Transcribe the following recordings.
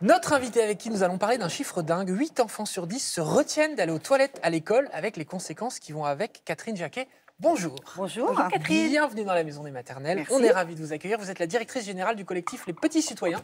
Notre invité avec qui nous allons parler d'un chiffre dingue, 8 enfants sur 10 se retiennent d'aller aux toilettes à l'école avec les conséquences qui vont avec Catherine Jacquet. Bonjour. Bonjour. Catherine. Bienvenue dans la maison des maternelles. On est ravis de vous accueillir. Vous êtes la directrice générale du collectif Les Petits Citoyens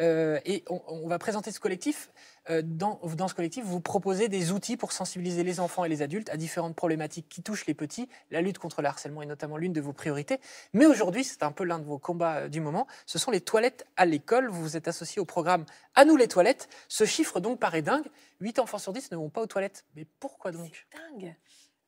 euh, et on, va présenter ce collectif. Euh, dans, dans, ce collectif, vous proposez des outils pour sensibiliser les enfants et les adultes à différentes problématiques qui touchent les petits. La lutte contre le harcèlement est notamment l'une de vos priorités. Mais aujourd'hui, c'est un peu l'un de vos combats euh, du moment. Ce sont les toilettes à l'école. Vous vous êtes associé au programme À nous les toilettes. Ce chiffre donc paraît dingue. 8 enfants sur 10 ne vont pas aux toilettes. Mais pourquoi donc dingue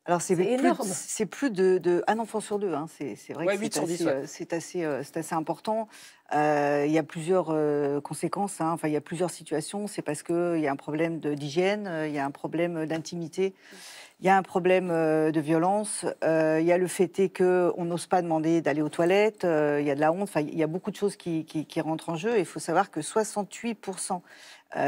alors c'est énorme. C'est plus de, de, un enfant sur deux. Hein. C'est vrai que c'est assez, important. Euh, il y a plusieurs euh, conséquences, hein. enfin, il y a plusieurs situations. C'est parce qu'il y a un problème d'hygiène, euh, il y a un problème d'intimité, il y a un problème de violence, il y a le fait qu'on n'ose pas demander d'aller aux toilettes, il y a de la honte, enfin, il y a beaucoup de choses qui, rentrent en jeu. il faut savoir que 68%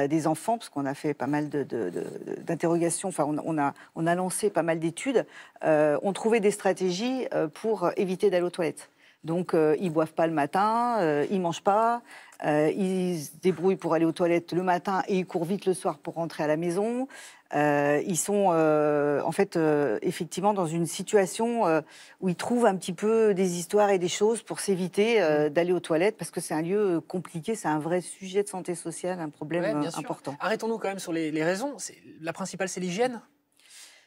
des enfants, parce qu'on a fait pas mal d'interrogations, enfin on, a, on, a, lancé pas mal d'études, ont trouvé des stratégies pour éviter d'aller aux toilettes. Donc, euh, ils boivent pas le matin, euh, ils mangent pas, euh, ils se débrouillent pour aller aux toilettes le matin et ils courent vite le soir pour rentrer à la maison. ils sont en fait effectivement dans une situation où ils trouvent un petit peu des histoires et des choses pour s'éviter mm. d'aller aux toilettes parce que c'est un lieu compliqué, c'est un vrai sujet de santé sociale, un problème important. Arrêtons-nous quand même sur les raisons. La principale, c'est l'hygiène.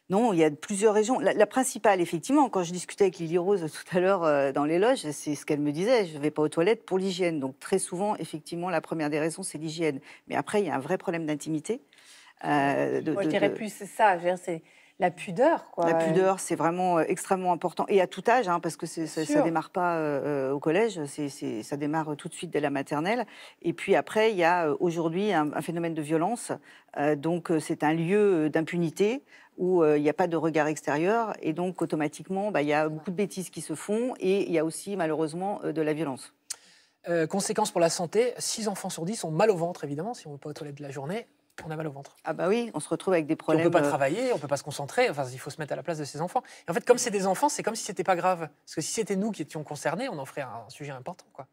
Non, il y a plusieurs raisons. La, principale, effectivement, quand je discutais avec Lily Rose tout à l'heure euh, dans les loges, c'est ce qu'elle me disait, je ne vais pas aux toilettes pour l'hygiène. Donc très souvent, effectivement, la première des raisons, c'est l'hygiène. Mais après, il y a un vrai problème d'intimité. Euh, Moi, je dirais plus ça la pudeur. Quoi. La pudeur, c'est vraiment euh, extrêmement important. Et à tout âge, hein, parce que ça ne démarre pas euh, euh, au collège, ça démarre tout de suite dès la maternelle. Et puis après, il y a aujourd'hui un, phénomène de violence. donc c'est un lieu d'impunité où il n'y a pas de regard extérieur. Et donc automatiquement, bah, il y a beaucoup de bêtises qui se font. Et il y a aussi malheureusement de la violence. Euh, conséquences pour la santé, 6 enfants sur 10 sont mal au ventre, évidemment, si on ne va pas aux toilettes de la journée on a mal au ventre. Ah bah oui, on se retrouve avec des problèmes. on peut pas euh, travailler, on ne peut pas se concentrer. Enfin, il faut se mettre à la place de ses enfants. Et en fait, comme c'est des enfants, c'est comme si n'était pas grave. Parce que si c'était nous qui étions concernés, on en ferait un sujet important, quoi.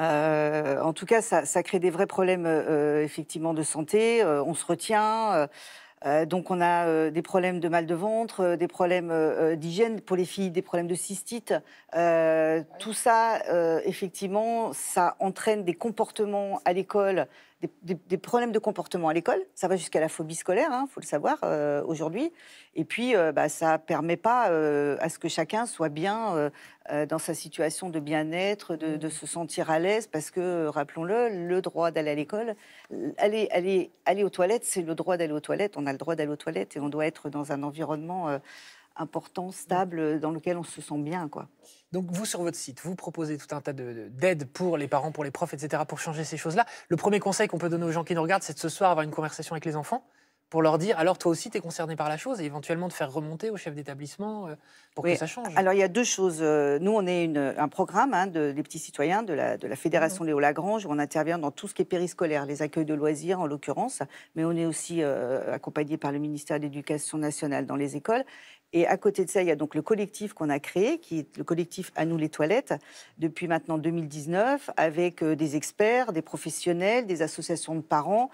Euh, en tout cas, ça, crée des vrais problèmes euh, effectivement de santé. on se retient. donc on a des problèmes de mal de ventre, des problèmes d'hygiène pour les filles, des problèmes de cystite. Tout ça, effectivement, ça entraîne des comportements à l'école des, problèmes de comportement à l'école. Ça va jusqu'à la phobie scolaire, il hein, faut le savoir euh, aujourd'hui. Et puis, euh, bah, ça ne permet pas euh, à ce que chacun soit bien dans sa situation de bien-être, de, se sentir à l'aise, parce que, rappelons-le, le droit d'aller à l'école, aller, aller, aller aux toilettes, c'est le droit d'aller aux toilettes. On a le droit d'aller aux toilettes et on doit être dans un environnement important, stable, euh, dans lequel on se sent bien. Quoi. Donc vous, sur votre site, vous proposez tout un tas d'aides pour les parents, pour les profs, etc., pour changer ces choses-là. Le premier conseil qu'on peut donner aux gens qui nous regardent, c'est de ce soir avoir une conversation avec les enfants pour leur dire, alors toi aussi, tu es concerné par la chose, et éventuellement de faire remonter au chef d'établissement euh, pour que ça change. Alors il y a deux choses. Euh, nous, on est un programme hein, de, des petits citoyens de la, de la Fédération mhm. Léo Lagrange, où on intervient dans tout ce qui est périscolaire, les accueils de loisirs en l'occurrence, mais on est aussi accompagné par le ministère de l'Éducation nationale dans les écoles. Et à côté de ça, il y a donc le collectif qu'on a créé, qui est le collectif À nous les toilettes, depuis maintenant 2019, avec euh, des experts, des professionnels, des associations de parents,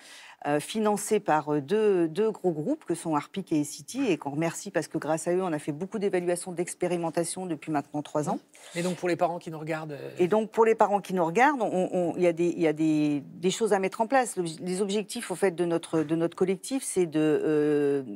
euh, financés par euh, deux, gros groupes que sont Arpic et City, et qu'on remercie parce que grâce à eux, on a fait beaucoup d'évaluations d'expérimentation depuis maintenant trois ans. Et donc pour les parents qui nous regardent euh, Et donc pour les parents qui nous regardent, il y a, des, des, choses à mettre en place. Les objectifs au fait de notre, de notre collectif, c'est de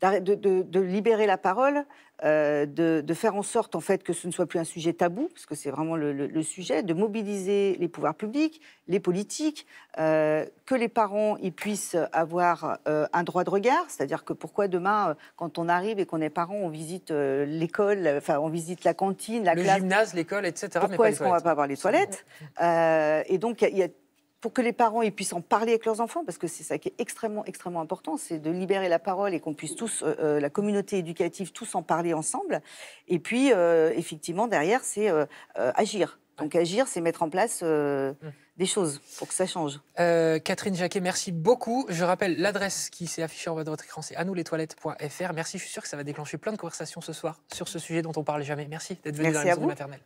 de, de, libérer la parole, euh, de, faire en sorte en fait que ce ne soit plus un sujet tabou, parce que c'est vraiment le, sujet, de mobiliser les pouvoirs publics, les politiques, euh, que les parents y puissent avoir euh, un droit de regard, c'est-à-dire que pourquoi demain, quand on arrive et qu'on est parent, on visite l'école, enfin on visite la cantine, la le gymnase, l'école, etc. Pourquoi est-ce qu'on ne va pas avoir les toilettes Et donc il y a pour que les parents ils puissent en parler avec leurs enfants, parce que c'est ça qui est extrêmement, extrêmement important, c'est de libérer la parole et qu'on puisse tous, euh, euh, la communauté éducative, tous en parler ensemble. Et puis, euh, effectivement, derrière, c'est agir. Donc agir, c'est mettre en place mm. des choses pour que ça change. Catherine Jacquet, merci beaucoup. Je rappelle l'adresse qui s'est affichée en bas de votre écran, c'est anoulettoilette.fr Merci, je suis sûr que ça va déclencher plein de conversations ce soir sur ce sujet dont on parle jamais. Merci d'être venue dans la maternelle.